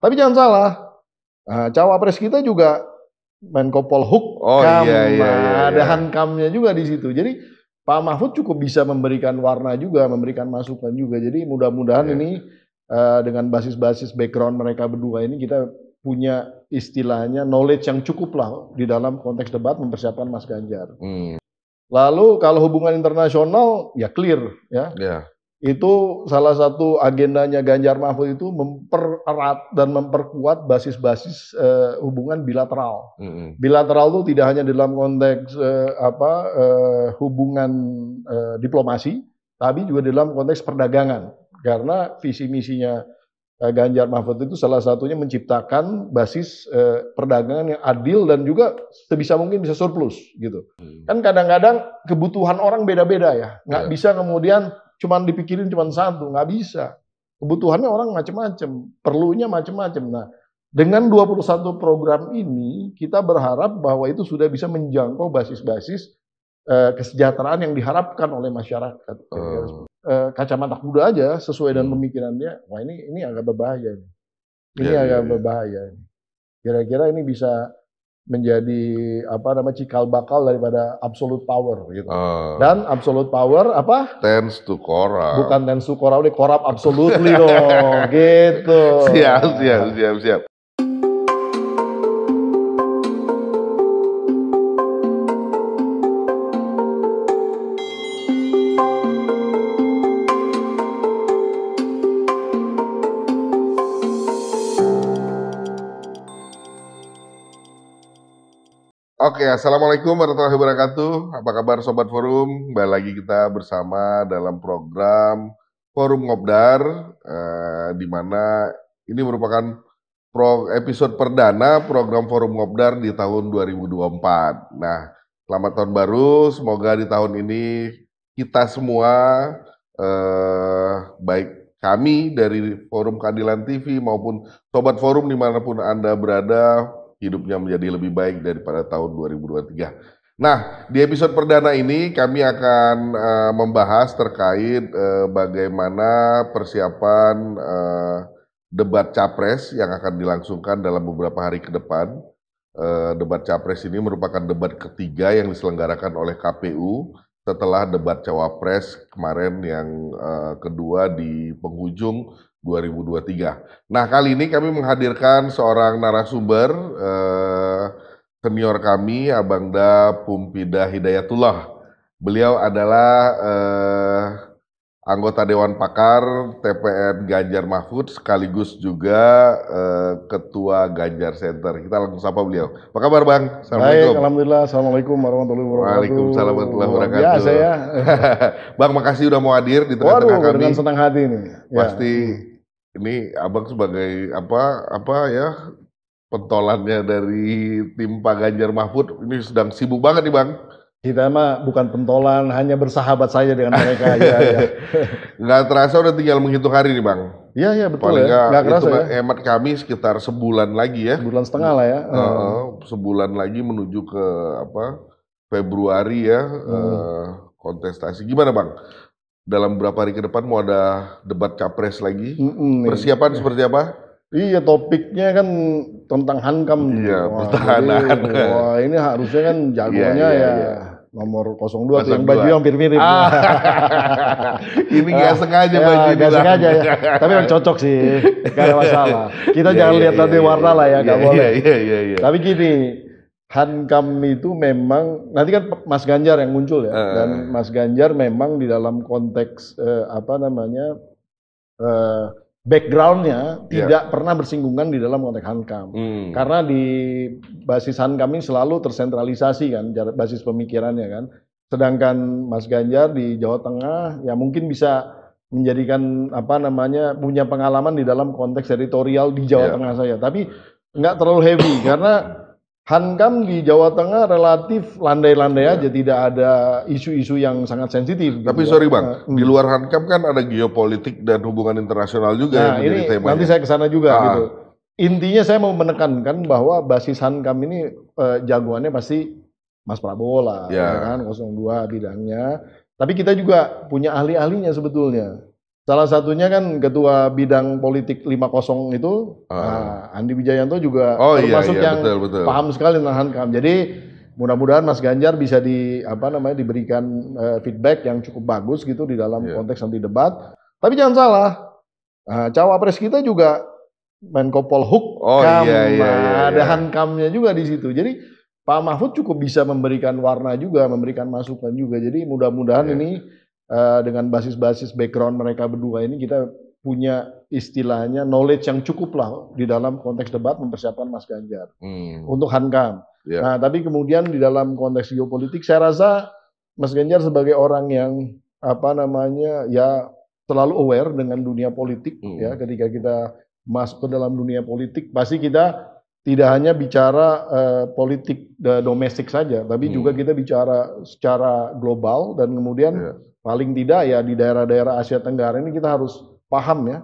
Tapi jangan salah, nah, cawapres kita juga Menko Polhuk, oh, iya, iya, iya, iya, ada Hankamnya juga di situ. Jadi Pak Mahfud cukup bisa memberikan warna juga, memberikan masukan juga. Jadi mudah-mudahan yeah. ini uh, dengan basis-basis background mereka berdua ini kita punya istilahnya knowledge yang cukup lah di dalam konteks debat mempersiapkan Mas Ganjar. Hmm. Lalu kalau hubungan internasional ya clear ya. Yeah itu salah satu agendanya Ganjar Mahfud itu mempererat dan memperkuat basis-basis uh, hubungan bilateral. Mm -hmm. Bilateral itu tidak hanya dalam konteks uh, apa uh, hubungan uh, diplomasi, tapi juga dalam konteks perdagangan. Karena visi misinya uh, Ganjar Mahfud itu salah satunya menciptakan basis uh, perdagangan yang adil dan juga sebisa mungkin bisa surplus gitu. Mm -hmm. Kan kadang-kadang kebutuhan orang beda-beda ya, nggak yeah. bisa kemudian cuman dipikirin cuman satu, nggak bisa. Kebutuhannya orang macam-macam, perlunya macam-macam. Nah, dengan 21 program ini, kita berharap bahwa itu sudah bisa menjangkau basis-basis eh, kesejahteraan yang diharapkan oleh masyarakat. Hmm. Eh, kacamata kuda aja sesuai dengan hmm. pemikirannya, wah ini ini agak berbahaya. Ini ya, agak ya, berbahaya. Kira-kira ini bisa menjadi apa namanya cikal bakal daripada absolute power gitu. Uh, Dan absolute power apa? Tends to corrupt. Bukan tends to corrupt, ini corrupt absolutely dong. gitu. Siap, siap, siap, siap. Oke, Assalamualaikum warahmatullahi wabarakatuh. Apa kabar Sobat Forum? Kembali lagi kita bersama dalam program Forum Ngobdar, eh, di mana ini merupakan pro episode perdana program Forum Ngobdar di tahun 2024. Nah, selamat tahun baru. Semoga di tahun ini kita semua, eh, baik kami dari Forum Keadilan TV maupun Sobat Forum dimanapun Anda berada, hidupnya menjadi lebih baik daripada tahun 2023. Nah, di episode perdana ini kami akan uh, membahas terkait uh, bagaimana persiapan uh, debat capres yang akan dilangsungkan dalam beberapa hari ke depan. Uh, debat capres ini merupakan debat ketiga yang diselenggarakan oleh KPU setelah debat cawapres kemarin yang uh, kedua di penghujung 2023. Nah kali ini kami menghadirkan seorang narasumber uh, senior kami Abangda Pumpida Hidayatullah. Beliau adalah uh, anggota Dewan Pakar TPN Ganjar Mahfud sekaligus juga uh, Ketua Ganjar Center. Kita langsung sapa beliau. Apa kabar Bang? Assalamualaikum. Baik, Alhamdulillah. Assalamualaikum warahmatullahi wabarakatuh. Waalaikumsalam warahmatullahi wabarakatuh. Ya, saya. bang, makasih udah mau hadir di tengah-tengah kami. dengan senang hati ini. Ya. Pasti ini Abang sebagai apa apa ya pentolannya dari tim Pak Ganjar Mahfud ini sedang sibuk banget nih Bang. Kita mah bukan pentolan, hanya bersahabat saja dengan mereka. ya, ya. Nggak terasa udah tinggal menghitung hari nih Bang. Iya, iya betul Paling ya. Nggak terasa. ya. Hemat kami sekitar sebulan lagi ya. Sebulan setengah lah ya. Uh, sebulan lagi menuju ke apa Februari ya hmm. uh, kontestasi. Gimana Bang? Dalam berapa hari ke depan mau ada debat capres lagi? Hmm, Persiapan nih. seperti apa? Iya topiknya kan tentang hankam. Iya pertahanan. Wah ini harusnya kan iya, jagonya iya, iya, ya. Iya nomor 02 tuh yang baju hampir mirip. Ah. ini nggak ah. sengaja ya, baju sengaja ya. Tapi yang cocok sih, gak ada masalah. Kita yeah, jangan yeah, lihat yeah, nanti yeah, warna yeah, lah ya, iya. nggak yeah, boleh. Yeah, yeah, yeah. Tapi gini, Hankam itu memang nanti kan Mas Ganjar yang muncul ya uh. dan Mas Ganjar memang di dalam konteks eh, apa namanya eh, backgroundnya yeah. tidak pernah bersinggungan di dalam konteks Hankam. Hmm. Karena di basis Hankam ini selalu tersentralisasi kan basis pemikirannya kan. Sedangkan Mas Ganjar di Jawa Tengah ya mungkin bisa menjadikan apa namanya punya pengalaman di dalam konteks teritorial di Jawa yeah. Tengah saya. Tapi nggak terlalu heavy karena Hankam di Jawa Tengah relatif landai-landai ya. aja, tidak ada isu-isu yang sangat sensitif. Gitu Tapi gitu sorry bang, hmm. di luar Hankam kan ada geopolitik dan hubungan internasional juga nah, yang ini temanya. Nanti ya. saya ke sana juga ah. gitu. Intinya saya mau menekankan bahwa basis Hankam ini eh, jagoannya pasti Mas Prabowo lah, ya, ya kan 02 bidangnya. Tapi kita juga punya ahli-ahlinya sebetulnya. Salah satunya kan ketua bidang politik 50 itu uh. nah, Andi Wijayanto juga oh, termasuk iya, iya, yang betul, betul. paham sekali tentang kam. Jadi mudah-mudahan Mas Ganjar bisa di apa namanya diberikan uh, feedback yang cukup bagus gitu di dalam yeah. konteks nanti debat. Tapi jangan salah, uh, cawapres kita juga Menko Polhuk oh, kam, iya, iya, iya, ada iya. Hankamnya juga di situ. Jadi Pak Mahfud cukup bisa memberikan warna juga, memberikan masukan juga. Jadi mudah-mudahan yeah. ini uh, dengan basis-basis background mereka berdua ini kita punya istilahnya knowledge yang cukup lah di dalam konteks debat mempersiapkan Mas Ganjar hmm. untuk Hankam. Yeah. Nah, tapi kemudian di dalam konteks geopolitik saya rasa Mas Ganjar sebagai orang yang apa namanya ya selalu aware dengan dunia politik hmm. ya ketika kita masuk ke dalam dunia politik pasti kita tidak hanya bicara uh, politik eh, domestik saja tapi hmm. juga kita bicara secara global dan kemudian yeah paling tidak ya di daerah-daerah Asia Tenggara ini kita harus paham ya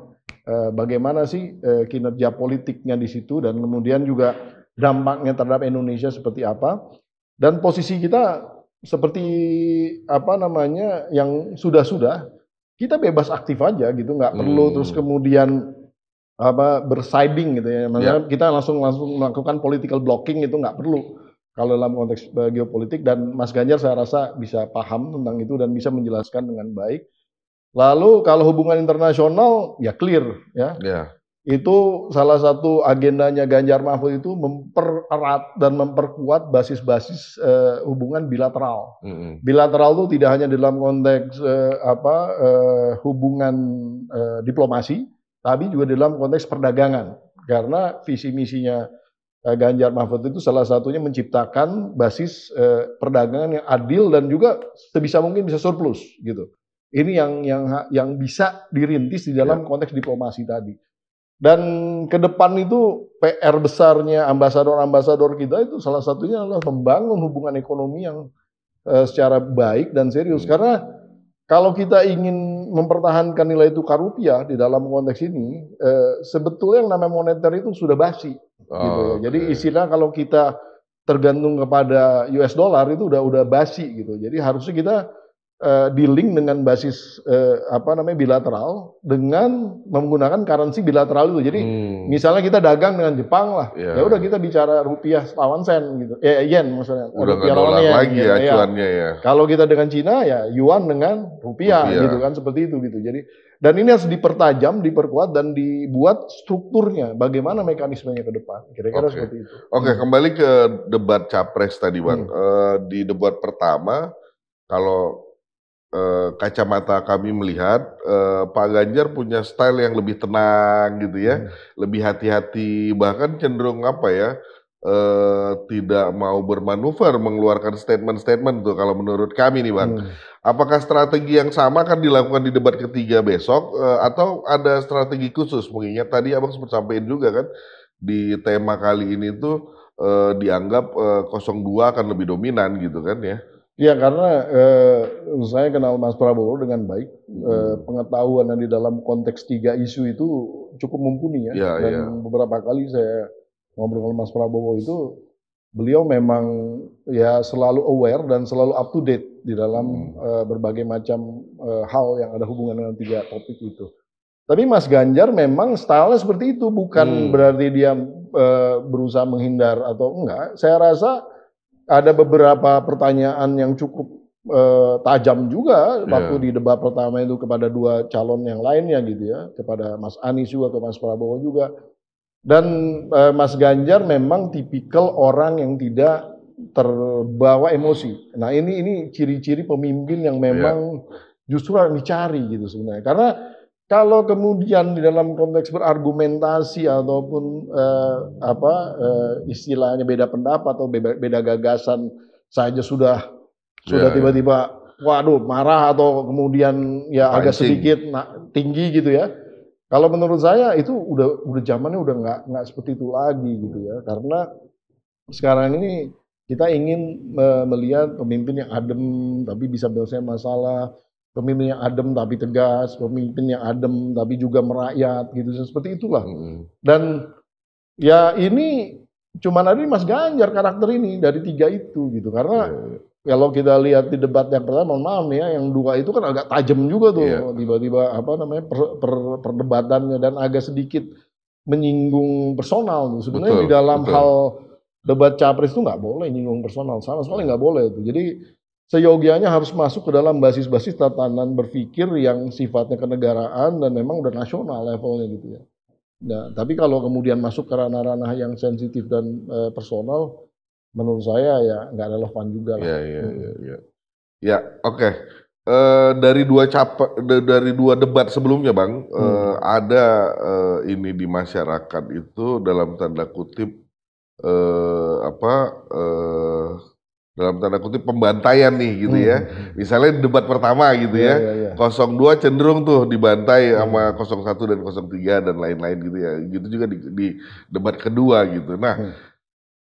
eh, bagaimana sih eh, kinerja politiknya di situ dan kemudian juga dampaknya terhadap Indonesia seperti apa dan posisi kita seperti apa namanya yang sudah-sudah kita bebas aktif aja gitu nggak perlu hmm. terus kemudian apa bersiding gitu ya ya. kita langsung langsung melakukan political blocking itu nggak perlu kalau dalam konteks eh, geopolitik dan Mas Ganjar saya rasa bisa paham tentang itu dan bisa menjelaskan dengan baik. Lalu kalau hubungan internasional ya clear ya. Yeah. Itu salah satu agendanya Ganjar Mahfud itu mempererat dan memperkuat basis-basis uh, hubungan bilateral. Mm -hmm. Bilateral itu tidak hanya dalam konteks uh, apa uh, hubungan diplomasi, tapi juga dalam konteks perdagangan. Karena visi misinya Eh, Ganjar Mahfud itu salah satunya menciptakan basis eh, perdagangan yang adil dan juga sebisa mungkin bisa surplus gitu. Ini yang yang yang bisa dirintis di dalam ya. konteks diplomasi tadi. Dan ke depan itu PR besarnya ambasador-ambasador kita itu salah satunya adalah membangun hubungan ekonomi yang eh, secara baik dan serius hmm. karena kalau kita ingin mempertahankan nilai tukar rupiah di dalam konteks ini, eh, sebetulnya yang namanya moneter itu sudah basi Oh, gitu. Okay. Ya. Jadi istilah kalau kita tergantung kepada US dollar itu udah udah basi gitu. Jadi harusnya kita uh, eh, di link dengan basis uh, apa namanya bilateral dengan menggunakan currency bilateral itu. Jadi hmm. misalnya kita dagang dengan Jepang lah, yeah. ya udah kita bicara rupiah lawan sen gitu. Ya eh, yen maksudnya. Udah rupiah lawan yen, lagi gitu ya, ya. ya. Kalau kita dengan Cina ya yuan dengan rupiah, rupiah gitu kan seperti itu gitu. Jadi dan ini harus dipertajam, diperkuat dan dibuat strukturnya. Bagaimana mekanismenya ke depan? Kira-kira okay. seperti itu. Oke, okay, hmm. kembali ke debat capres tadi, bang. Hmm. Uh, di debat pertama, kalau uh, kacamata kami melihat uh, Pak Ganjar punya style yang lebih tenang, gitu ya, hmm. lebih hati-hati, bahkan cenderung apa ya? uh, tidak mau bermanuver mengeluarkan statement-statement tuh kalau menurut kami nih Bang. Hmm. Apakah strategi yang sama akan dilakukan di debat ketiga besok uh, atau ada strategi khusus? Mengingat ya, tadi Abang sempat sampaikan juga kan di tema kali ini tuh uh, dianggap uh, 02 akan lebih dominan gitu kan ya. Ya karena eh, saya kenal Mas Prabowo dengan baik, hmm. eh, pengetahuan yang di dalam konteks tiga isu itu cukup mumpuni ya, ya dan ya. beberapa kali saya ngobrol sama Mas Prabowo itu beliau memang ya selalu aware dan selalu up to date di dalam hmm. uh, berbagai macam uh, hal yang ada hubungan dengan tiga topik itu. Tapi Mas Ganjar memang stylenya seperti itu, bukan hmm. berarti dia uh, berusaha menghindar atau enggak. Saya rasa ada beberapa pertanyaan yang cukup uh, tajam juga yeah. waktu ya. di debat pertama itu kepada dua calon yang lainnya gitu ya, kepada Mas Anies juga, ke Mas Prabowo juga dan e, Mas Ganjar memang tipikal orang yang tidak terbawa emosi. Nah ini ini ciri-ciri pemimpin yang memang yeah. justru yang dicari gitu sebenarnya. Karena kalau kemudian di dalam konteks berargumentasi ataupun eh, apa eh, istilahnya beda pendapat atau beda, beda gagasan saja sudah sudah iya, iya. tiba-tiba yeah. waduh marah atau kemudian ya Pancing. agak sedikit nah, tinggi gitu ya kalau menurut saya itu udah udah zamannya udah nggak nggak seperti itu lagi gitu ya karena sekarang ini kita ingin melihat pemimpin yang adem tapi bisa menyelesaikan masalah, pemimpin yang adem tapi tegas, pemimpin yang adem tapi juga merakyat gitu seperti itulah. Hmm. Dan ya ini cuman ada di Mas Ganjar karakter ini dari tiga itu gitu karena yeah. kalau kita lihat di debat yang pertama mohon maaf nih ya yang dua itu kan agak tajam juga tuh tiba tiba-tiba apa namanya per, per, perdebatannya dan agak sedikit menyinggung personal tuh sebenarnya betul, di dalam betul. hal debat capres itu nggak boleh nyinggung personal sama sekali nggak boleh tuh jadi seyogianya harus masuk ke dalam basis-basis tatanan berpikir yang sifatnya kenegaraan dan memang udah nasional levelnya gitu ya. Nah, tapi kalau kemudian masuk ke ranah-ranah yang sensitif dan e, personal, menurut saya ya nggak relevan juga lah. Iya, iya, hmm. iya, iya. Ya, ya oke. Eh, dari dua cap dari dua debat sebelumnya, Bang, eh, hmm. e, ada e, ini di masyarakat itu dalam tanda kutip e, apa e, dalam tanda kutip pembantaian nih gitu ya. hmm. ya. Misalnya debat pertama gitu yeah, ya. Yeah, yeah. 02 cenderung tuh dibantai hmm. sama 01 dan 03 dan lain-lain gitu ya. Gitu juga di, di debat kedua gitu. Nah, hmm.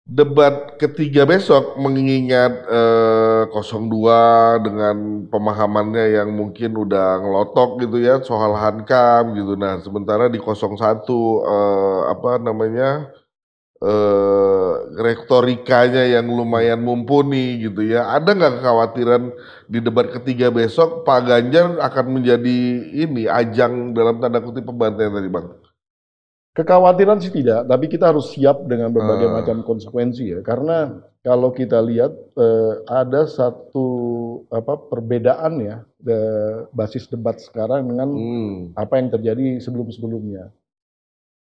debat ketiga besok mengingat eh, 02 dengan pemahamannya yang mungkin udah ngelotok gitu ya soal Hankam gitu. Nah, sementara di 01 eh, apa namanya? eh, rektorikanya yang lumayan mumpuni gitu ya. Ada nggak kekhawatiran di debat ketiga besok Pak Ganjar akan menjadi ini ajang dalam tanda kutip pembantaian tadi bang? Kekhawatiran sih tidak, tapi kita harus siap dengan berbagai uh. macam konsekuensi ya. Karena kalau kita lihat eh, ada satu apa perbedaan ya de, eh, basis debat sekarang dengan hmm. apa yang terjadi sebelum-sebelumnya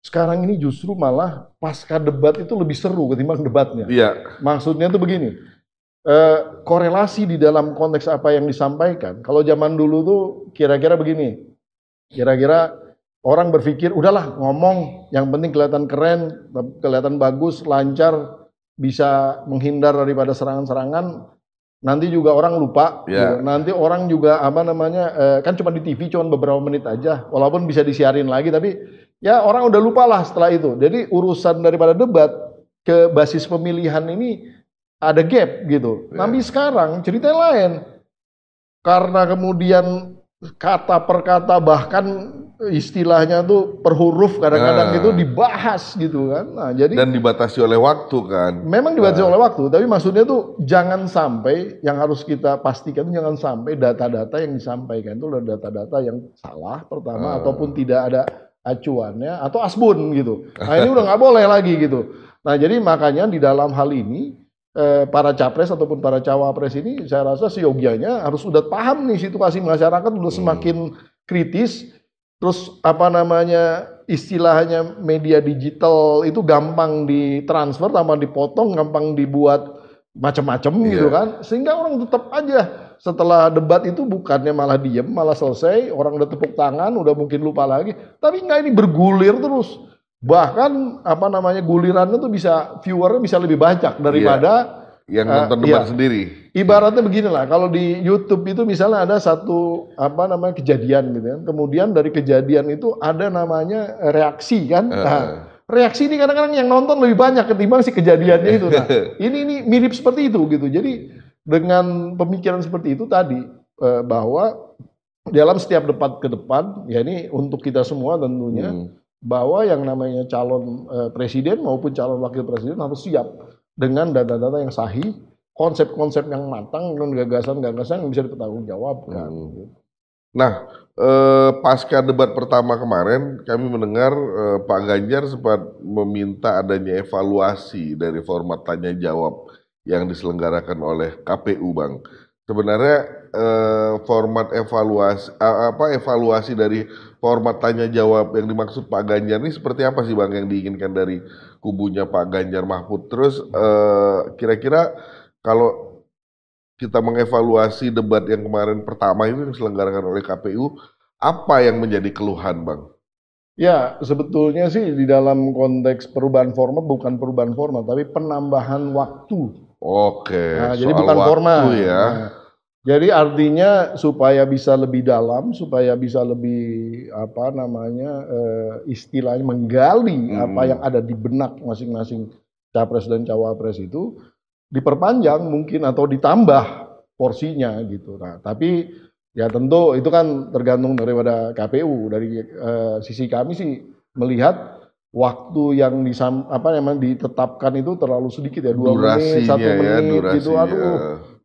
sekarang ini justru malah pasca debat itu lebih seru ketimbang debatnya. Iya. Maksudnya itu begini, eh, korelasi di dalam konteks apa yang disampaikan. Kalau zaman dulu tuh kira-kira begini, kira-kira orang berpikir udahlah ngomong, yang penting kelihatan keren, kelihatan bagus, lancar, bisa menghindar daripada serangan-serangan. Nanti juga orang lupa, yeah. Gitu. nanti orang juga apa namanya eh, kan cuma di TV cuma beberapa menit aja, walaupun bisa disiarin lagi tapi ya orang udah lupa lah setelah itu. Jadi urusan daripada debat ke basis pemilihan ini ada gap gitu. Ya. Tapi sekarang cerita lain. Karena kemudian kata per kata bahkan istilahnya tuh per huruf kadang-kadang nah. Ya. itu dibahas gitu kan. Nah, jadi dan dibatasi oleh waktu kan. Memang dibatasi nah. oleh waktu, tapi maksudnya tuh jangan sampai yang harus kita pastikan jangan sampai data-data yang disampaikan itu adalah data-data yang salah pertama nah. ataupun tidak ada acuannya atau asbun gitu. Nah ini udah nggak boleh lagi gitu. Nah jadi makanya di dalam hal ini eh, para capres ataupun para cawapres ini saya rasa seyogianya harus udah paham nih situasi masyarakat udah hmm. semakin kritis. Terus apa namanya istilahnya media digital itu gampang ditransfer, gampang dipotong, gampang dibuat macam-macam yeah. gitu iya. kan, sehingga orang tetap aja setelah debat itu bukannya malah diem, malah selesai, orang udah tepuk tangan, udah mungkin lupa lagi. Tapi enggak ini bergulir terus. Bahkan apa namanya gulirannya tuh bisa viewernya bisa lebih banyak iya. daripada eh, iya. yang nonton uh, debat iya. sendiri. Ibaratnya beginilah, kalau di YouTube itu misalnya ada satu apa namanya kejadian gitu kan. Kemudian dari kejadian itu ada namanya reaksi kan. Uh. Nah, reaksi ini kadang-kadang yang nonton lebih banyak ketimbang si kejadiannya itu. Nah, ini ini mirip seperti itu gitu. Jadi dengan pemikiran seperti itu tadi eh, bahwa dalam setiap debat ke depan ya ini untuk kita semua tentunya hmm. bahwa yang namanya calon eh, presiden maupun calon wakil presiden harus siap dengan data-data yang sahih, konsep-konsep yang matang dan gagasan-gagasan yang bisa dipertanggungjawabkan. Hmm. Nah, eh, pasca debat pertama kemarin, kami mendengar eh, Pak Ganjar sempat meminta adanya evaluasi dari format tanya jawab yang diselenggarakan oleh KPU, Bang. Sebenarnya eh, format evaluasi eh, apa evaluasi dari format tanya jawab yang dimaksud Pak Ganjar ini seperti apa sih Bang yang diinginkan dari kubunya Pak Ganjar Mahfud? Terus eh, kira-kira eh, kalau kita mengevaluasi debat yang kemarin pertama itu yang diselenggarakan oleh KPU, apa yang menjadi keluhan, Bang? Ya, sebetulnya sih di dalam konteks perubahan format bukan perubahan format, tapi penambahan waktu Oke. Nah, jadi bukan waktu formal. Ya. Nah, jadi artinya supaya bisa lebih dalam, supaya bisa lebih apa namanya uh, istilahnya menggali hmm. apa yang ada di benak masing-masing capres dan cawapres itu diperpanjang mungkin atau ditambah porsinya gitu. Nah, tapi ya tentu itu kan tergantung daripada KPU dari eh, sisi kami sih melihat waktu yang disam, apa memang ditetapkan itu terlalu sedikit ya dua menit satu ya, menit gitu. ya, gitu aduh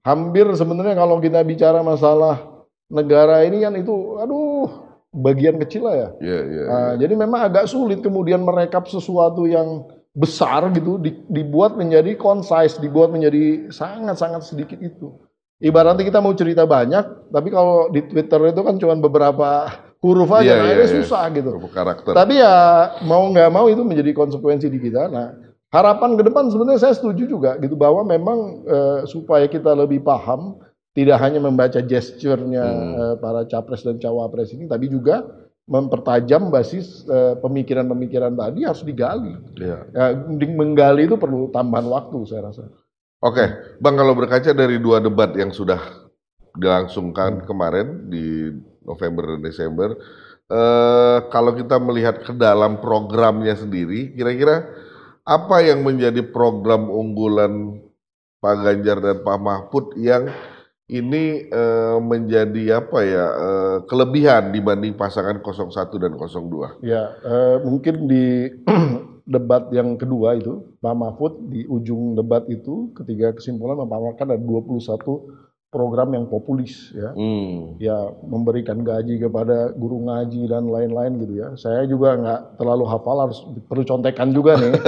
hampir sebenarnya kalau kita bicara masalah negara ini kan itu aduh bagian kecil lah ya. Yeah, iya, iya, yeah, nah, yeah. Jadi memang agak sulit kemudian merekap sesuatu yang besar gitu di, dibuat menjadi concise, dibuat menjadi sangat-sangat sedikit itu. Ibaratnya kita mau cerita banyak, tapi kalau di Twitter itu kan cuma beberapa huruf aja, yeah, nah, yeah, susah yeah. gitu. Huruf karakter. Tapi ya mau nggak mau itu menjadi konsekuensi di kita. Nah, harapan ke depan sebenarnya saya setuju juga gitu bahwa memang eh, supaya kita lebih paham tidak hanya membaca gesturnya hmm. eh, para capres dan cawapres ini, tapi juga mempertajam basis eh, pemikiran-pemikiran eh, tadi harus digali. Yeah. Ya, menggali itu perlu tambahan waktu saya rasa. Oke, okay. Bang kalau berkaca dari dua debat yang sudah dilangsungkan kemarin di November dan Desember. Uh, kalau kita melihat ke dalam programnya sendiri, kira-kira apa yang menjadi program unggulan Pak Ganjar dan Pak Mahfud yang ini uh, menjadi apa ya uh, kelebihan dibanding pasangan 01 dan 02? Ya, mungkin di debat yang kedua itu Pak Mahfud di ujung debat itu ketiga kesimpulan memaparkan ada 21 program yang populis ya. Hmm. Ya memberikan gaji kepada guru ngaji dan lain-lain gitu ya. Saya juga nggak terlalu hafal harus perlu contekan juga nih.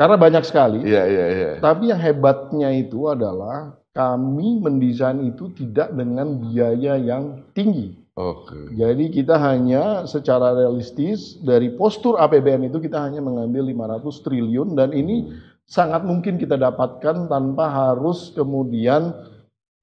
karena banyak sekali. Iya, iya, iya, Tapi yang hebatnya itu adalah kami mendesain itu tidak dengan biaya yang tinggi. Oke. Okay. Jadi kita hanya secara realistis dari postur APBN itu kita hanya mengambil 500 triliun dan ini sangat mungkin kita dapatkan tanpa harus kemudian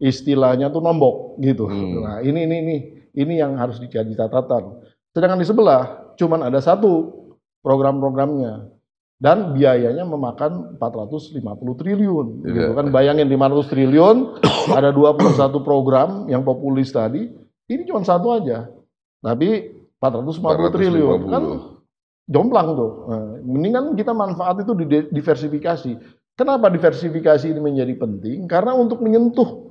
istilahnya tuh nombok gitu. Hmm. Nah, ini ini ini ini yang harus dijadi catatan. Sedangkan di sebelah cuman ada satu program-programnya dan biayanya memakan 450 triliun yeah. gitu kan iya. bayangin 500 triliun ada 21 program yang populis tadi ini cuma satu aja tapi 450 450 triliun kan jomplang tuh nah, mendingan kita manfaat itu di diversifikasi kenapa diversifikasi ini menjadi penting karena untuk menyentuh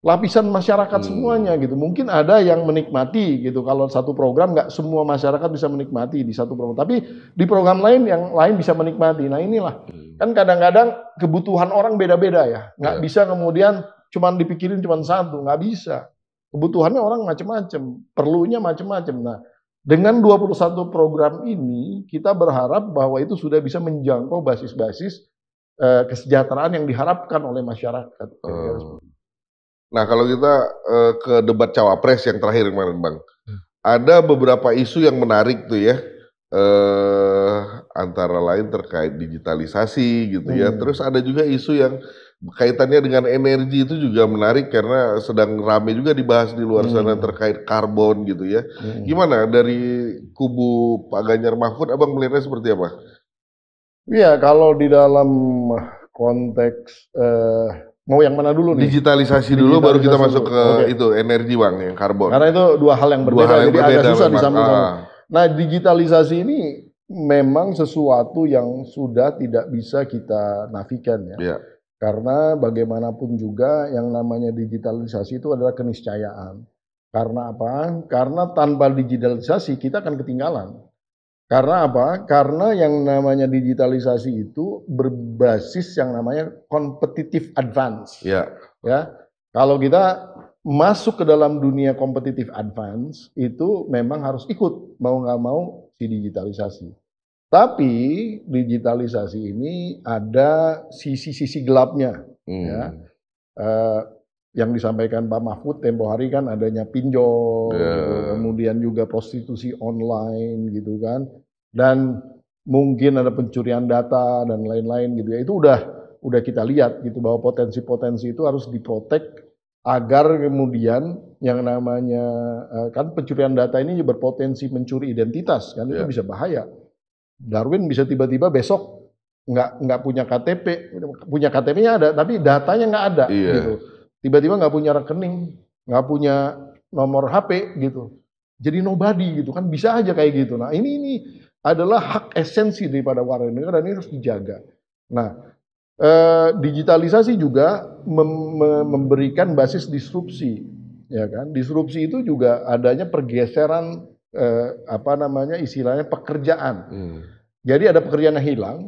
lapisan masyarakat hmm. semuanya gitu. Mungkin ada yang menikmati gitu. Kalau satu program nggak semua masyarakat bisa menikmati di satu program. Tapi di program lain yang lain bisa menikmati. Nah inilah hmm. kan kadang-kadang kebutuhan orang beda-beda ya. Nggak yeah. bisa kemudian cuma dipikirin cuma satu. Nggak bisa. Kebutuhannya orang macam-macam, perlunya macam-macam. Nah dengan 21 program ini kita berharap bahwa itu sudah bisa menjangkau basis-basis uh, kesejahteraan yang diharapkan oleh masyarakat. Hmm. Nah kalau kita uh, ke debat cawapres yang terakhir kemarin bang, hmm. ada beberapa isu yang menarik tuh ya, uh, antara lain terkait digitalisasi gitu ya. Hmm. Terus ada juga isu yang kaitannya dengan energi itu juga menarik karena sedang rame juga dibahas di luar sana hmm. terkait karbon gitu ya. Hmm. Gimana dari kubu Pak Ganjar Mahfud, abang melihatnya seperti apa? Iya, kalau di dalam konteks eh, Mau yang mana dulu nih? Digitalisasi dulu baru kita dulu. masuk ke okay. itu energi Bang yang karbon. Karena itu dua hal yang berbeda dua hal yang jadi agak susah disambung. Ah. Nah, digitalisasi ini memang sesuatu yang sudah tidak bisa kita nafikan ya. Yeah. Karena bagaimanapun juga yang namanya digitalisasi itu adalah keniscayaan. Karena apa? Karena tanpa digitalisasi kita akan ketinggalan. Karena apa? Karena yang namanya digitalisasi itu berbasis yang namanya competitive advance. Ya. Ya. Kalau kita masuk ke dalam dunia competitive advance itu memang harus ikut mau nggak mau si digitalisasi. Tapi digitalisasi ini ada sisi-sisi gelapnya. Hmm. Ya. Uh, yang disampaikan Pak Mahfud tempo hari kan adanya pinjol, gitu. yeah. kemudian juga prostitusi online gitu kan, dan mungkin ada pencurian data dan lain-lain gitu ya. Itu udah udah kita lihat gitu bahwa potensi-potensi itu harus diprotek agar kemudian yang namanya eh, kan pencurian data ini berpotensi mencuri identitas kan yeah. itu ya. bisa bahaya. Darwin bisa tiba-tiba besok nggak nggak punya KTP, punya KTP-nya ada tapi datanya nggak ada yeah. gitu tiba-tiba nggak punya rekening, nggak punya nomor HP gitu. Jadi nobody gitu kan bisa aja kayak gitu. Nah, ini ini adalah hak esensi daripada warga negara dan ini harus dijaga. Nah, eh, digitalisasi juga mem memberikan basis disrupsi, ya kan? Disrupsi itu juga adanya pergeseran eh, apa namanya istilahnya pekerjaan. Hmm. Jadi ada pekerjaan yang hilang,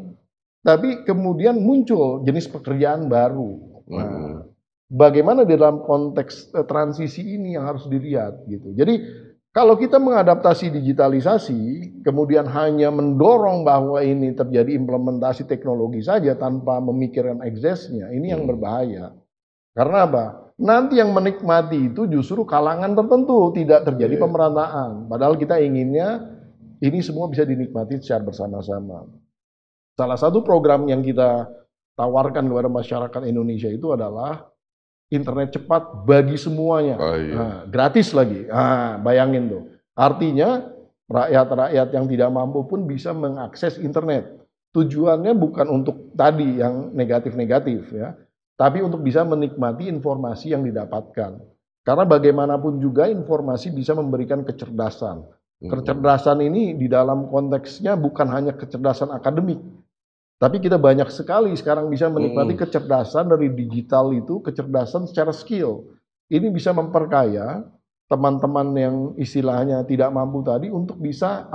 tapi kemudian muncul jenis pekerjaan baru. Nah, hmm bagaimana di dalam konteks eh, transisi ini yang harus dilihat gitu. Jadi kalau kita mengadaptasi digitalisasi, kemudian hanya mendorong bahwa ini terjadi implementasi teknologi saja tanpa memikirkan eksesnya, ini yang hmm. berbahaya. Karena apa? Nanti yang menikmati itu justru kalangan tertentu, tidak terjadi iya. pemerataan. Padahal kita inginnya ini semua bisa dinikmati secara bersama-sama. Salah satu program yang kita tawarkan kepada masyarakat Indonesia itu adalah internet cepat bagi semuanya. Oh, iya. nah, gratis lagi. Nah, bayangin tuh. Artinya rakyat-rakyat yang tidak mampu pun bisa mengakses internet. Tujuannya bukan untuk tadi yang negatif-negatif ya, tapi untuk bisa menikmati informasi yang didapatkan. Karena bagaimanapun juga informasi bisa memberikan kecerdasan. Hmm. Kecerdasan ini di dalam konteksnya bukan hanya kecerdasan akademik, tapi kita banyak sekali sekarang bisa menikmati hmm. kecerdasan dari digital itu, kecerdasan secara skill. Ini bisa memperkaya teman-teman yang istilahnya tidak mampu tadi untuk bisa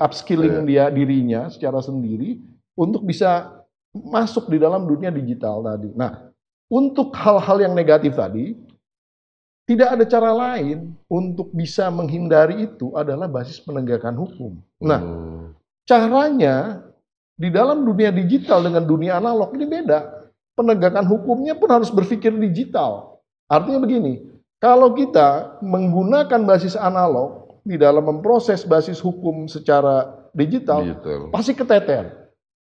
upskilling yeah. dia dirinya secara sendiri untuk bisa masuk di dalam dunia digital tadi. Nah, untuk hal-hal yang negatif tadi, tidak ada cara lain untuk bisa menghindari itu adalah basis penegakan hukum. Nah, hmm. caranya di dalam dunia digital dengan dunia analog ini beda. Penegakan hukumnya pun harus berpikir digital. Artinya begini, kalau kita menggunakan basis analog di dalam memproses basis hukum secara digital, digital. pasti keteter.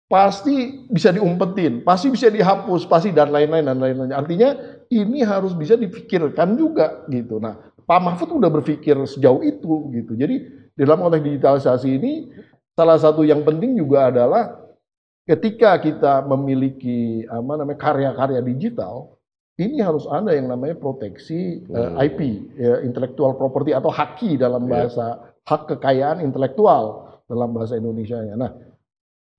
Pasti bisa diumpetin, pasti bisa dihapus, pasti dan lain-lain dan lain-lain. Artinya ini harus bisa dipikirkan juga gitu. Nah, Pak Mahfud udah berpikir sejauh itu gitu. Jadi dalam konteks digitalisasi ini Salah satu yang penting juga adalah ketika kita memiliki apa namanya karya-karya digital, ini harus ada yang namanya proteksi uh, eh, hmm. IP, ya, intellectual property atau haki dalam iya. bahasa yeah. hak kekayaan intelektual dalam bahasa Indonesia-nya. Nah,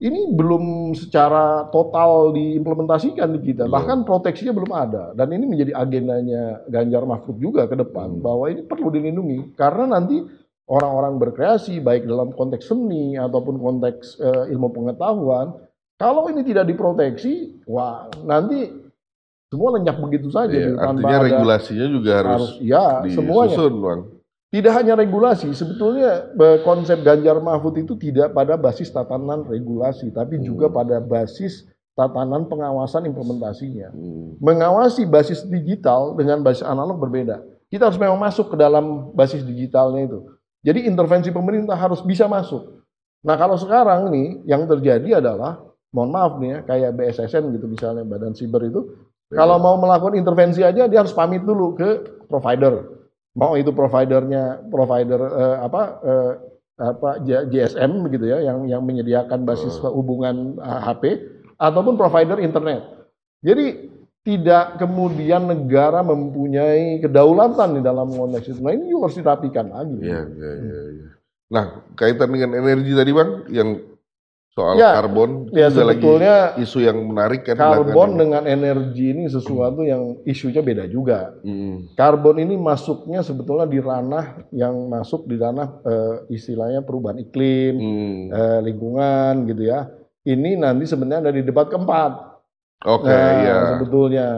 ini belum secara total diimplementasikan di kita, yeah. bahkan proteksinya belum ada. Dan ini menjadi agendanya Ganjar Mahfud juga ke depan mm. bahwa ini perlu dilindungi karena nanti orang-orang berkreasi baik dalam konteks seni ataupun konteks uh, ilmu pengetahuan, kalau ini tidak diproteksi, wah nanti semua lenyap begitu saja. Iya, artinya ada, regulasinya juga harus, harus ya, disusun, semuanya. Bang. Tidak hanya regulasi, sebetulnya eh, konsep Ganjar Mahfud itu tidak pada basis tatanan regulasi, tapi hmm. juga pada basis tatanan pengawasan implementasinya. Hmm. Mengawasi basis digital dengan basis analog berbeda. Kita harus memang masuk ke dalam basis digitalnya itu. Jadi intervensi pemerintah harus bisa masuk. Nah kalau sekarang nih yang terjadi adalah, mohon maaf nih ya, kayak BSSN gitu misalnya, Badan Siber itu, ya. kalau mau melakukan intervensi aja dia harus pamit dulu ke provider. Mau itu providernya, provider eh, apa, eh, apa GSM gitu ya, yang yang menyediakan basis hmm. hubungan HP, eh, ataupun provider internet. Jadi tidak kemudian negara mempunyai kedaulatan di dalam konteks itu. Nah ini juga harus dirapikan lagi. Iya, iya, iya. ya. Nah kaitan dengan energi tadi bang, yang soal ya, karbon ya, itu sebetulnya lagi isu yang menarik kan. Karbon dengan energi ini sesuatu yang isunya beda juga. Hmm. Karbon ini masuknya sebetulnya di ranah yang masuk di ranah e, istilahnya perubahan iklim, hmm. e, lingkungan gitu ya. Ini nanti sebenarnya ada di debat keempat Oke, okay, nah, iya. Sebetulnya.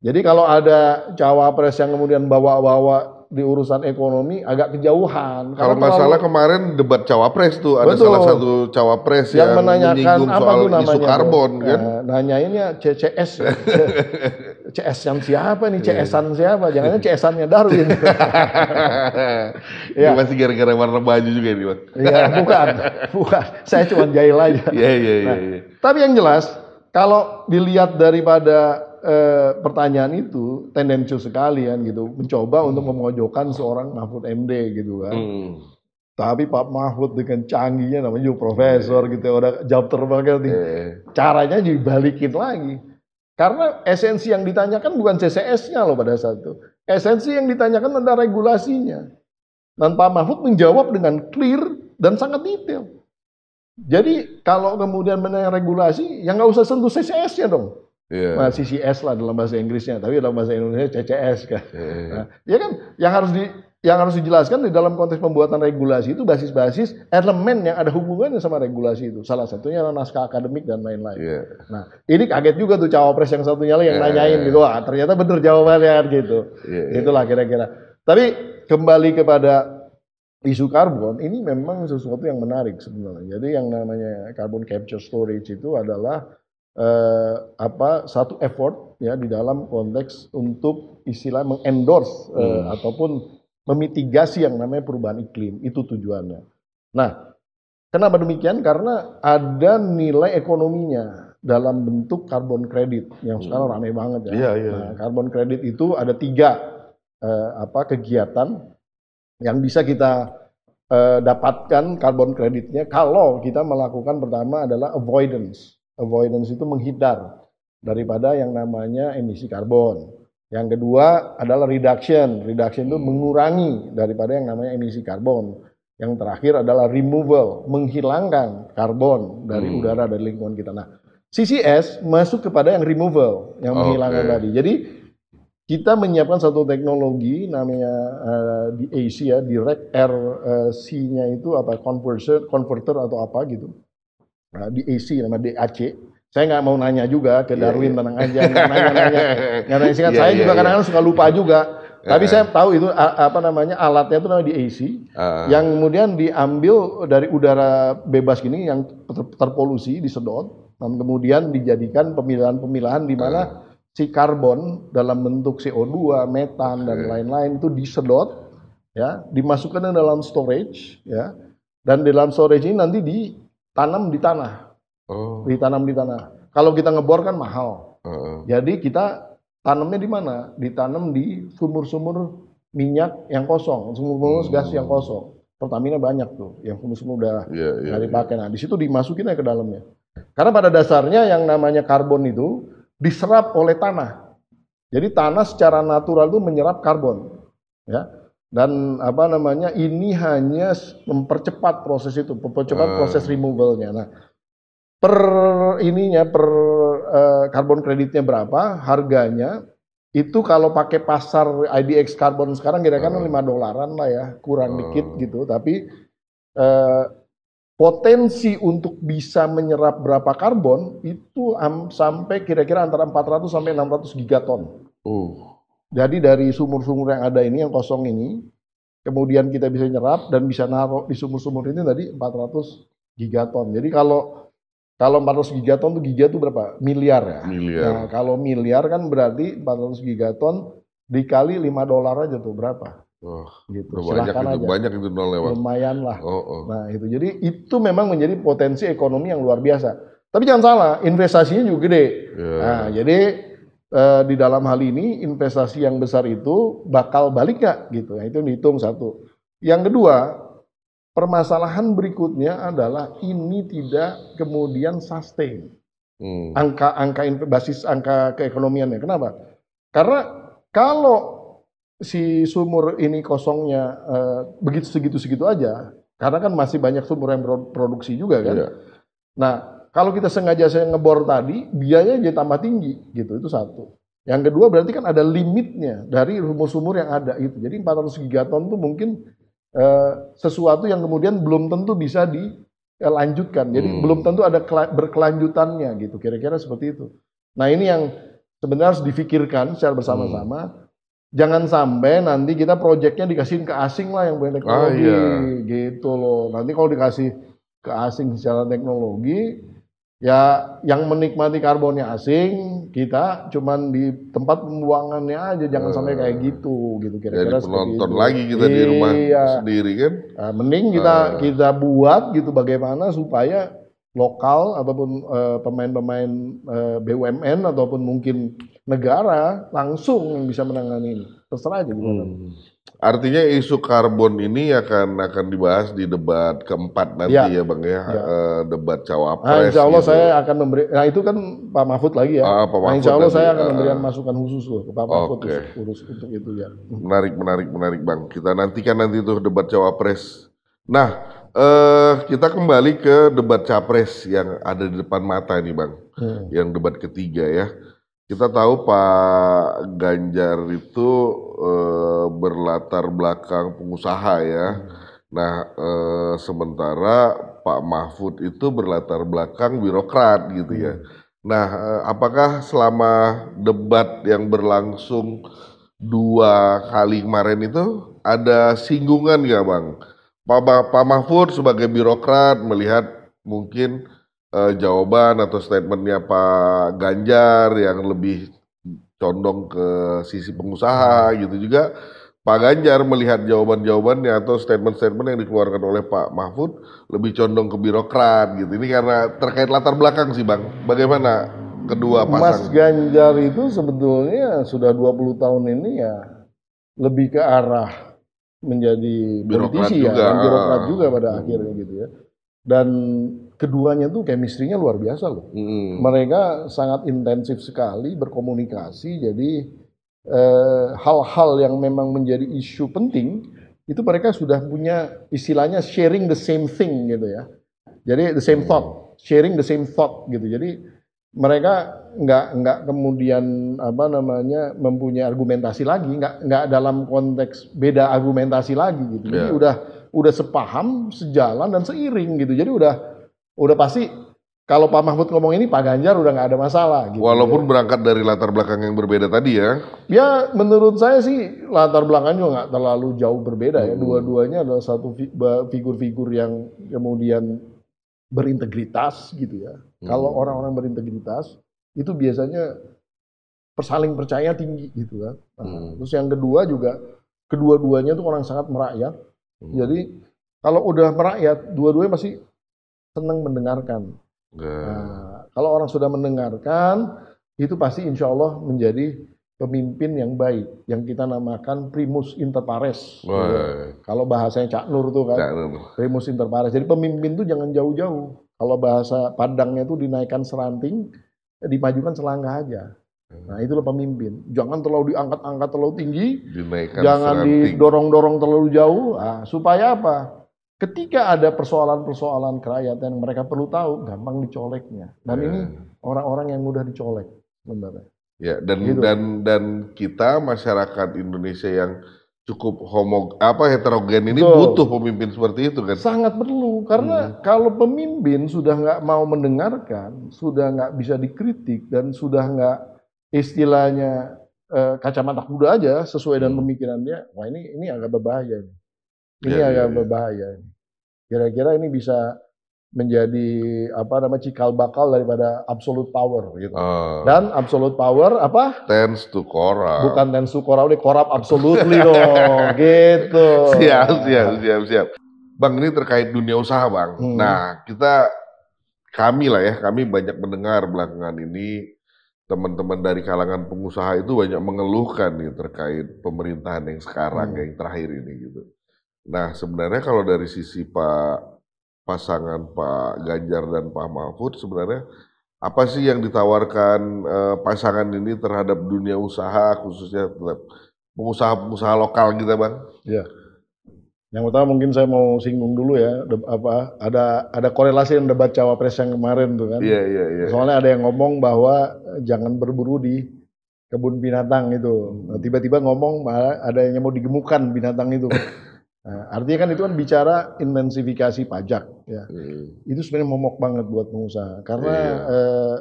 Jadi kalau ada cawapres yang kemudian bawa-bawa di urusan ekonomi agak kejauhan. Kalau masalah kemarin debat cawapres tuh ada betul, salah satu cawapres yang, yang menanyakan apa soal namanya, isu karbon ya, kan. Nanyainnya CCS, CS yang siapa nih, iya, iya. CS-an siapa? Jangan CS-annya Darwin. ya. Ini masih gara-gara warna baju juga ini bang. Iya bukan, bukan. Saya cuma jahil aja. Iya iya iya. Nah, iya. Tapi yang jelas kalau dilihat daripada e, pertanyaan itu tendensius sekalian gitu, mencoba hmm. untuk memojokkan seorang Mahfud MD gitu kan. Hmm. Tapi Pak Mahfud dengan canggihnya namanya juga profesor gitu, udah jawab terbang Caranya dibalikin lagi. Karena esensi yang ditanyakan bukan CCS-nya loh pada saat itu. Esensi yang ditanyakan tentang regulasinya. Dan Pak Mahfud menjawab dengan clear dan sangat detail. Jadi kalau kemudian menang regulasi, yang nggak usah sentuh CCS-nya dong. Yeah. Nah, CCS lah dalam bahasa Inggrisnya, tapi dalam bahasa Indonesia CCS kan. Yeah, iya, iya. Nah, ya kan yang harus di yang harus dijelaskan di dalam konteks pembuatan regulasi itu basis-basis elemen yang ada hubungannya sama regulasi itu. Salah satunya adalah naskah akademik dan lain-lain. Yeah. Nah, ini kaget juga tuh cawapres yang satunya lagi yang yeah, nanyain iya, gitu, wah ternyata bener jawabannya gitu. Yeah, yeah. Itulah kira-kira. Tapi kembali kepada isu karbon ini memang sesuatu yang menarik sebenarnya. Jadi yang namanya carbon capture storage itu adalah eh, apa satu effort ya di dalam konteks untuk istilah mengendorse eh, hmm. ataupun memitigasi yang namanya perubahan iklim itu tujuannya. Nah, kenapa demikian? Karena ada nilai ekonominya dalam bentuk karbon kredit yang hmm. sekarang ramai banget ya. Iya, iya. Nah, karbon kredit itu ada tiga eh, apa kegiatan yang bisa kita eh, dapatkan karbon kreditnya kalau kita melakukan pertama adalah avoidance. Avoidance itu menghindar daripada yang namanya emisi karbon. Yang kedua adalah reduction. Reduction itu mengurangi daripada yang namanya emisi karbon. Yang terakhir adalah removal, menghilangkan karbon dari hmm. udara dari lingkungan kita. Nah, CCS masuk kepada yang removal, yang okay. menghilangkan tadi. Jadi kita menyiapkan satu teknologi namanya uh, di Asia ya, Direct air c eh, nya itu apa converter converter atau apa gitu. Nah, di AC nama DAC. Saya nggak mau nanya juga ke iya, Darwin yeah, tenang aja, nanya-nanya. nanya singkat. Yeah, saya yeah, juga iya. kadang-kadang yeah. suka lupa juga. Tapi iya. saya tahu itu apa namanya alatnya itu namanya di uh, yang kemudian diambil dari udara bebas gini yang ter terpolusi disedot dan kemudian dijadikan pemilahan-pemilahan di mana uh, si karbon dalam bentuk CO2, metan dan lain-lain itu disedot ya, dimasukkan ke dalam storage ya. Dan di dalam storage ini nanti ditanam di tanah. Oh. Ditanam di tanah. Kalau kita ngebor kan mahal. Uh. Jadi kita tanamnya di mana? Ditanam di sumur-sumur minyak yang kosong, sumur-sumur hmm. gas yang hmm. kosong. Pertamina banyak tuh yang sumur-sumur udah yeah, yeah, iya. dipakai. Nah, di situ dimasukin aja ke dalamnya. Karena pada dasarnya yang namanya karbon itu diserap oleh tanah. Jadi tanah secara natural itu menyerap karbon, ya. Dan apa namanya ini hanya mempercepat proses itu, mempercepat ah. proses removalnya. Nah, per ininya per uh, karbon kreditnya berapa, harganya itu kalau pakai pasar IDX karbon sekarang kira-kira hmm. Ah. 5 dolaran lah ya, kurang hmm. dikit gitu. Tapi uh, potensi untuk bisa menyerap berapa karbon itu sampai kira-kira antara 400 sampai 600 gigaton. Uh. Jadi dari sumur-sumur yang ada ini yang kosong ini, kemudian kita bisa nyerap dan bisa naruh di sumur-sumur ini tadi 400 gigaton. Jadi kalau kalau 400 gigaton itu giga itu berapa? Miliar ya. Miliar. Nah, kalau miliar kan berarti 400 gigaton dikali 5 dolar aja tuh berapa? Oh, gitu. banyak itu, aja. banyak itu lewat. Lumayan lah. Oh, oh. Nah itu, jadi itu memang menjadi potensi ekonomi yang luar biasa. Tapi jangan salah, investasinya juga gede. Yeah. Nah, jadi e, di dalam hal ini investasi yang besar itu bakal balik nggak gitu? Nah, itu dihitung satu. Yang kedua, permasalahan berikutnya adalah ini tidak kemudian sustain hmm. angka angka-angka basis angka keekonomiannya. Kenapa? Karena kalau si sumur ini kosongnya uh, begitu segitu segitu aja karena kan masih banyak sumur yang produksi juga kan. Iya. Nah kalau kita sengaja saya ngebor tadi biayanya jadi tambah tinggi gitu itu satu. Yang kedua berarti kan ada limitnya dari rumus sumur yang ada itu. Jadi 400 gigaton tuh mungkin uh, sesuatu yang kemudian belum tentu bisa dilanjutkan. Eh, jadi hmm. belum tentu ada berkelanjutannya gitu. Kira-kira seperti itu. Nah ini yang sebenarnya harus difikirkan secara bersama-sama. Hmm jangan sampai nanti kita proyeknya dikasih ke asing lah yang punya ah, teknologi ah, iya. gitu loh nanti kalau dikasih ke asing secara teknologi ya yang menikmati karbonnya asing kita cuman di tempat pembuangannya aja jangan sampai kayak ah. gitu gitu kira-kira jadi penonton lagi kita iya. di rumah iya. sendiri kan nah, mending kita uh. kita buat gitu bagaimana supaya lokal ataupun eh, pemain-pemain uh, uh, eh, BUMN ataupun mungkin negara langsung yang bisa menangani ini. Terserah aja gimana. Hmm. Artinya isu karbon ini akan akan dibahas di debat keempat nanti ya, ya Bang ya, ya. Uh, debat cawapres. Nah, insya Allah gitu. saya akan memberi, nah itu kan Pak Mahfud lagi ya. Ah, Pak nah, Mahfud nah, insya Allah nanti, saya akan ah. memberikan uh, masukan khusus loh ke Pak Mahfud okay. urus untuk itu ya. Menarik, menarik, menarik Bang. Kita nantikan nanti tuh debat cawapres. Nah, Uh, kita kembali ke debat capres yang ada di depan mata ini bang, hmm. yang debat ketiga ya. Kita tahu Pak Ganjar itu uh, berlatar belakang pengusaha ya. Hmm. Nah, uh, sementara Pak Mahfud itu berlatar belakang birokrat gitu ya. Hmm. Nah, apakah selama debat yang berlangsung dua kali kemarin itu ada singgungan nggak bang? Pak, Pak Mahfud sebagai birokrat melihat mungkin eh, jawaban atau statementnya Pak Ganjar yang lebih condong ke sisi pengusaha gitu juga Pak Ganjar melihat jawaban-jawabannya atau statement-statement yang dikeluarkan oleh Pak Mahfud lebih condong ke birokrat gitu. Ini karena terkait latar belakang sih Bang. Bagaimana kedua pasang? Mas Ganjar itu sebetulnya sudah 20 tahun ini ya lebih ke arah menjadi birokrat politisi ya, juga. ya, dan birokrat juga pada hmm. akhirnya gitu ya. Dan keduanya tuh chemistry-nya luar biasa loh. Hmm. Mereka sangat intensif sekali berkomunikasi. Jadi eh, hal-hal eh, yang memang menjadi isu penting itu mereka sudah punya istilahnya sharing the same thing gitu ya. Jadi the same hmm. thought, sharing the same thought gitu. Jadi mereka nggak nggak kemudian apa namanya mempunyai argumentasi lagi nggak nggak dalam konteks beda argumentasi lagi gitu yeah. jadi iya. udah udah sepaham sejalan dan seiring gitu jadi udah udah pasti kalau Pak Mahfud ngomong ini Pak Ganjar udah nggak ada masalah. Gitu, Walaupun ya. berangkat dari latar belakang yang berbeda tadi ya? Ya menurut saya sih latar belakangnya nggak terlalu jauh berbeda ya. hmm. ya. Dua-duanya adalah satu figur-figur yang kemudian berintegritas gitu ya. Hmm. Kalau orang-orang berintegritas itu biasanya persaling percaya tinggi gitu kan. Nah, hmm. Terus yang kedua juga kedua-duanya itu orang sangat merakyat. Hmm. Jadi kalau udah merakyat, dua-duanya pasti senang mendengarkan. Nah, kalau orang sudah mendengarkan, itu pasti insya Allah menjadi pemimpin yang baik, yang kita namakan primus inter pares. Gitu. Kalau bahasanya Cak Nur tuh kan, Nur. primus inter pares. Jadi pemimpin tuh jangan jauh-jauh. Kalau bahasa Padangnya tuh dinaikkan seranting, dimajukan selangkah aja. Hmm. Nah itu loh pemimpin. Jangan terlalu diangkat-angkat terlalu tinggi, Dinaikkan jangan didorong-dorong terlalu jauh. Nah, supaya apa? Ketika ada persoalan-persoalan kerakyatan yang mereka perlu tahu, gampang dicoleknya. Dan ya. ini hmm. orang-orang yang mudah dicolek, sebenarnya. Ya dan gitu. dan dan kita masyarakat Indonesia yang cukup homo apa heterogen ini Betul. butuh pemimpin seperti itu kan sangat perlu karena hmm. kalau pemimpin sudah nggak mau mendengarkan sudah nggak bisa dikritik dan sudah nggak istilahnya eh, kacamata kuda aja sesuai hmm. dengan pemikirannya wah ini ini agak berbahaya ini ya, agak ya, berbahaya kira-kira ini bisa menjadi apa nama cikal bakal daripada absolute power gitu. Uh, Dan absolute power apa? Tends to corrupt. Bukan tends to corrupt, ini corrupt absolutely dong. gitu. Siap, nah. siap, siap, siap. Bang ini terkait dunia usaha, Bang. Hmm. Nah, kita kami lah ya, kami banyak mendengar belakangan ini teman-teman dari kalangan pengusaha itu banyak mengeluhkan nih terkait pemerintahan yang sekarang hmm. yang terakhir ini gitu. Nah, sebenarnya kalau dari sisi Pak pasangan Pak Ganjar dan Pak Mahfud sebenarnya apa sih yang ditawarkan uh, pasangan ini terhadap dunia usaha khususnya pengusaha-pengusaha lokal kita gitu, bang? Ya. Yang pertama mungkin saya mau singgung dulu ya, apa ada ada korelasi yang debat cawapres yang kemarin tuh kan? Iya iya iya. Soalnya ada yang ngomong bahwa jangan berburu di kebun binatang itu. Hmm. Tiba-tiba ngomong ada yang mau digemukan binatang itu. Nah, artinya kan itu kan bicara intensifikasi pajak ya. Hmm. Itu sebenarnya momok banget buat pengusaha karena iya. eh,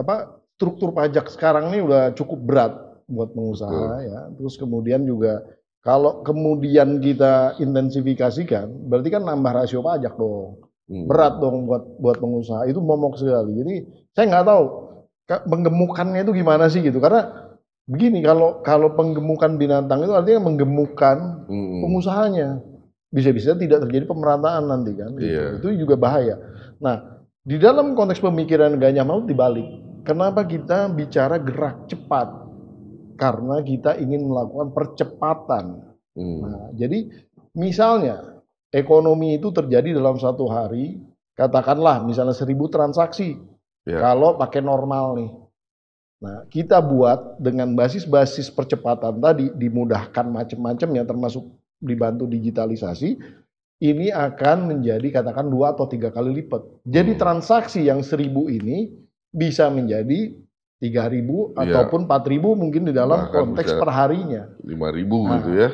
apa struktur pajak sekarang ini udah cukup berat buat pengusaha Betul. ya. Terus kemudian juga kalau kemudian kita intensifikasikan berarti kan nambah rasio pajak dong. Hmm. Berat dong buat buat pengusaha. Itu momok sekali. Jadi saya nggak tahu menggemukannya itu gimana sih gitu karena begini kalau kalau penggemukan binatang itu artinya menggemukan hmm. pengusahanya bisa-bisa tidak terjadi pemerataan nanti kan gitu. yeah. itu juga bahaya nah di dalam konteks pemikiran gak nyaman dibalik kenapa kita bicara gerak cepat karena kita ingin melakukan percepatan hmm. nah, jadi misalnya ekonomi itu terjadi dalam satu hari katakanlah misalnya seribu transaksi yeah. kalau pakai normal nih Nah, kita buat dengan basis-basis percepatan tadi dimudahkan macam macam yang termasuk dibantu digitalisasi, ini akan menjadi katakan dua atau tiga kali lipat. Jadi hmm. transaksi yang seribu ini bisa menjadi tiga ribu ya. ataupun empat ribu mungkin di dalam Bahkan konteks perharinya. Lima ribu nah, gitu ya.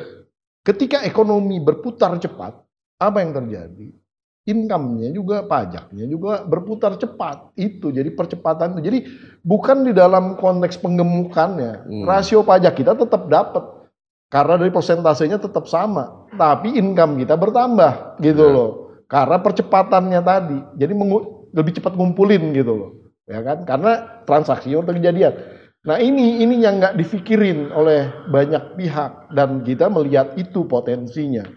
Ketika ekonomi berputar cepat, apa yang terjadi? income-nya juga pajaknya juga berputar cepat itu jadi percepatan itu jadi bukan di dalam konteks penggemukannya hmm. rasio pajak kita tetap dapat karena dari persentasenya tetap sama tapi income kita bertambah gitu hmm. loh karena percepatannya tadi jadi lebih cepat ngumpulin gitu loh ya kan karena transaksi untuk kejadian nah ini ini yang nggak difikirin oleh banyak pihak dan kita melihat itu potensinya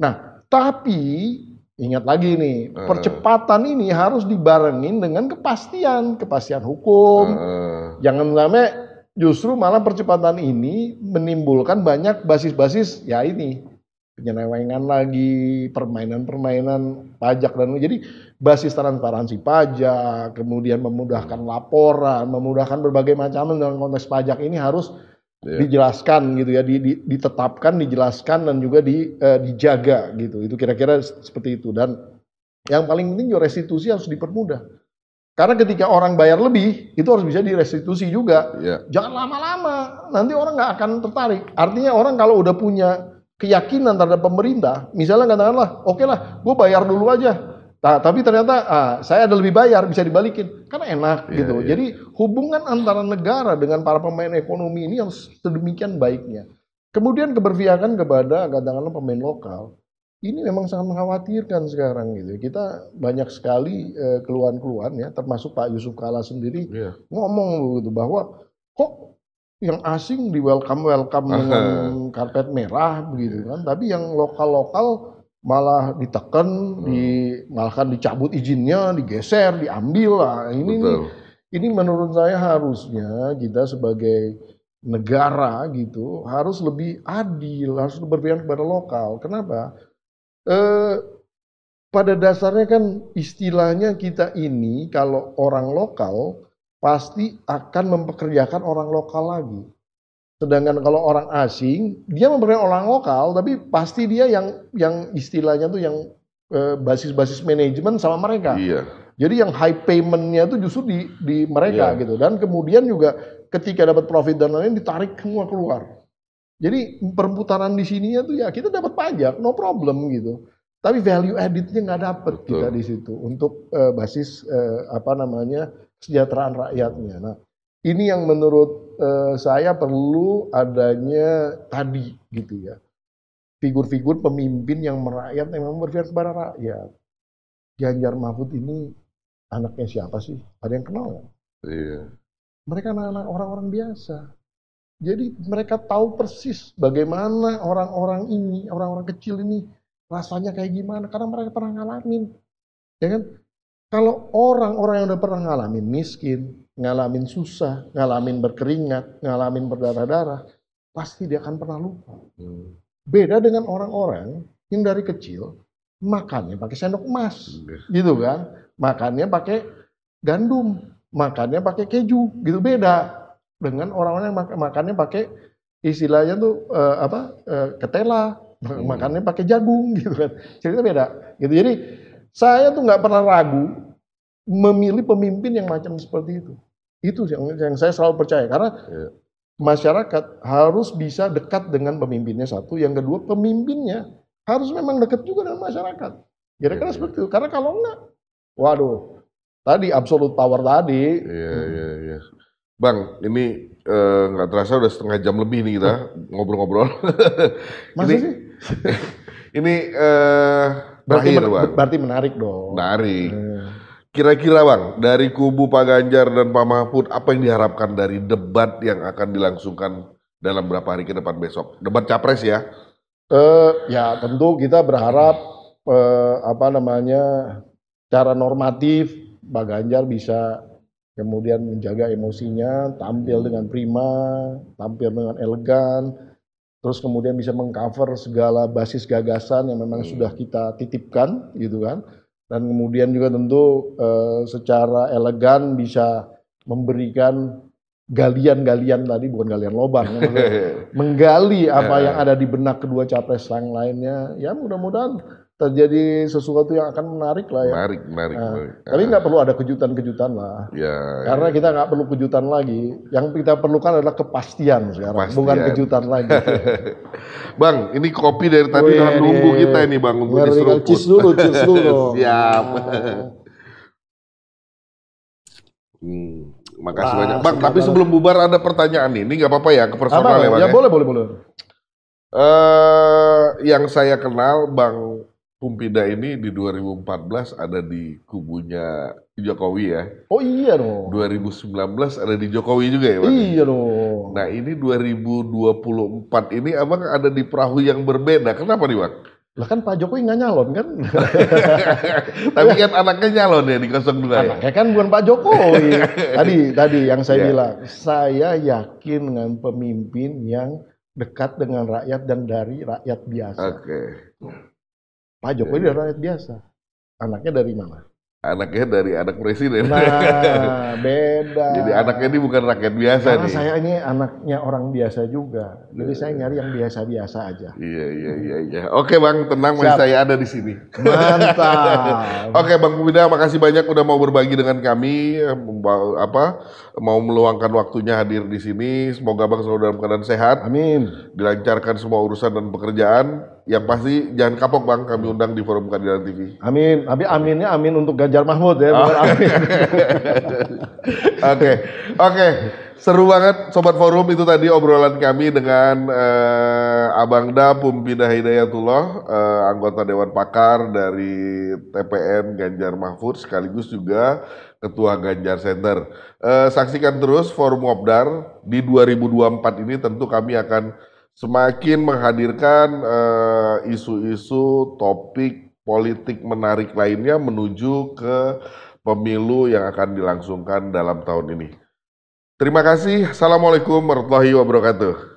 nah tapi Ingat lagi nih, uh. percepatan ini harus dibarengin dengan kepastian, kepastian hukum. Uh. Jangan sampai justru malah percepatan ini menimbulkan banyak basis-basis ya ini penyelewengan lagi, permainan-permainan pajak dan jadi basis transparansi pajak, kemudian memudahkan laporan, memudahkan berbagai macam dalam konteks pajak ini harus yeah. dijelaskan gitu ya, di, di, ditetapkan, dijelaskan dan juga di, uh, dijaga gitu. Itu kira-kira seperti itu. Dan yang paling penting juga restitusi harus dipermudah. Karena ketika orang bayar lebih, itu harus bisa direstitusi juga. Yeah. Jangan lama-lama, nanti orang nggak akan tertarik. Artinya orang kalau udah punya keyakinan terhadap pemerintah, misalnya katakanlah, oke okay lah, gue bayar dulu aja, Ta tapi ternyata ah, saya ada lebih bayar bisa dibalikin karena enak yeah, gitu. Yeah. Jadi hubungan antara negara dengan para pemain ekonomi ini yang sedemikian baiknya. Kemudian keberpihakan kepada katakanlah pemain lokal ini memang sangat mengkhawatirkan sekarang gitu. Kita banyak sekali eh, keluhan-keluhan ya, termasuk Pak Yusuf Kala sendiri yeah. ngomong begitu bahwa kok yang asing di welcome welcome dengan karpet merah begitu kan, tapi yang lokal lokal malah ditekan, hmm. di malahkan dicabut izinnya, digeser, diambil lah. Ini Betul. ini menurut saya harusnya kita sebagai negara gitu harus lebih adil, harus berpihak kepada lokal. Kenapa? Eh, pada dasarnya kan istilahnya kita ini kalau orang lokal pasti akan mempekerjakan orang lokal lagi. Sedangkan kalau orang asing, dia memberikan orang lokal, tapi pasti dia yang yang istilahnya tuh yang basis eh, basis-basis manajemen sama mereka. Iya. Jadi yang high paymentnya itu justru di di mereka iya. gitu. Dan kemudian juga ketika dapat profit dan lain-lain ditarik semua keluar. Jadi perputaran di sininya tuh ya kita dapat pajak, no problem gitu. Tapi value added nggak dapet Betul. kita di situ untuk uh, basis uh, apa namanya kesejahteraan rakyatnya. Nah, ini yang menurut uh, saya perlu adanya tadi gitu ya figur-figur pemimpin yang merakyat memang berpihak kepada rakyat. Ganjar Mahfud ini anaknya siapa sih? Ada yang kenal kan? Iya. Mereka anak-anak orang-orang biasa. Jadi mereka tahu persis bagaimana orang-orang ini, orang-orang kecil ini rasanya kayak gimana karena mereka pernah ngalamin. Ya kan? Kalau orang-orang yang udah pernah ngalamin miskin, ngalamin susah, ngalamin berkeringat, ngalamin berdarah-darah, pasti dia akan pernah lupa. Hmm. Beda dengan orang-orang yang dari kecil makannya pakai sendok emas, iya. gitu kan? Makannya pakai gandum, makannya pakai keju, gitu beda dengan orang-orang yang makannya pakai istilahnya tuh uh, apa uh, ketela, hmm. makannya pakai jagung, gitu kan? Cerita beda, gitu. Jadi saya tuh nggak pernah ragu memilih pemimpin yang macam seperti itu. Itu yang, yang saya selalu percaya karena ya. masyarakat harus bisa dekat dengan pemimpinnya satu, yang kedua pemimpinnya harus memang dekat juga dengan masyarakat. Kira-kira ya, seperti itu. Karena kalau enggak, waduh, tadi absolute power tadi. Iya iya, iya. Bang, ini eh, nggak uh, terasa udah setengah jam lebih nih kita hmm. ngobrol-ngobrol. Masih sih? ini uh, berarti, berarti menarik dong. Menarik. Hmm. Kira-kira Bang, dari kubu Pak Ganjar dan Pak Mahfud, apa yang diharapkan dari debat yang akan dilangsungkan dalam berapa hari ke depan besok? Debat capres ya? Eh ya tentu kita berharap uh, apa namanya cara normatif Pak Ganjar bisa kemudian menjaga emosinya, tampil dengan prima, tampil dengan elegan, terus kemudian bisa mengcover segala basis gagasan yang memang hmm. sudah kita titipkan gitu kan dan kemudian juga tentu e, secara elegan bisa memberikan galian-galian tadi bukan galian lobang ya, menggali apa ya. yang ada di benak kedua capres yang lainnya ya mudah-mudahan terjadi sesuatu yang akan menarik lah ya. Menarik, menarik. Nah, menarik. Tapi ah. nggak perlu ada kejutan-kejutan lah. Ya, Karena ya. kita nggak perlu kejutan lagi. Yang kita perlukan adalah kepastian sekarang, kepastian. bukan kejutan lagi. bang, ini kopi dari tadi dalam nunggu kita ini bang untuk diseruput. Cis dulu, cis dulu. Siap. Nah. Hmm, makasih banyak. Bang, tapi sebelum bubar ada pertanyaan nih. Ini nggak apa-apa ya, ke personal apa, ya Ya, boleh, boleh, boleh. Uh, yang saya kenal Bang Pumpida ini di 2014 ada di kubunya Jokowi ya. Oh iya dong. 2019 ada di Jokowi juga ya, Pak? Iya dong. Nah, ini 2024 ini Abang ada di perahu yang berbeda. Kenapa nih, Bang? Lah kan Pak Jokowi nggak nyalon kan? Tapi kan anaknya nyalon ya di 02 ya? Anaknya kan bukan Pak Jokowi. tadi tadi yang saya yeah. bilang, saya yakin dengan pemimpin yang dekat dengan rakyat dan dari rakyat biasa. Oke. Okay. Pak Jokowi iya. dari rakyat biasa. Anaknya dari mana? Anaknya dari anak presiden. Nah, beda. Jadi anaknya ini bukan rakyat biasa Karena nih. saya ini anaknya orang biasa juga. Jadi iya. saya nyari yang biasa-biasa aja. Iya, iya, iya, iya. Oke, Bang, tenang Siap. masih saya ada di sini. Mantap. Oke, Bang Bumida, makasih banyak udah mau berbagi dengan kami apa mau meluangkan waktunya hadir di sini. Semoga Bang selalu dalam keadaan sehat. Amin. Dilancarkan semua urusan dan pekerjaan yang pasti jangan kapok bang, kami undang di forum keadilan TV. Amin. Tapi aminnya amin untuk Ganjar Mahmud ya, oh. oke, okay. Oke, oke. Seru banget sobat forum itu tadi obrolan kami dengan uh, Abang Da Pumpida Hidayatullah, uh, anggota Dewan Pakar dari TPN Ganjar Mahfud sekaligus juga Ketua Ganjar Center. Uh, saksikan terus forum Obdar di 2024 ini tentu kami akan semakin menghadirkan eh, isu-isu, uh, topik politik menarik lainnya menuju ke pemilu yang akan dilangsungkan dalam tahun ini. Terima kasih. Assalamualaikum warahmatullahi wabarakatuh.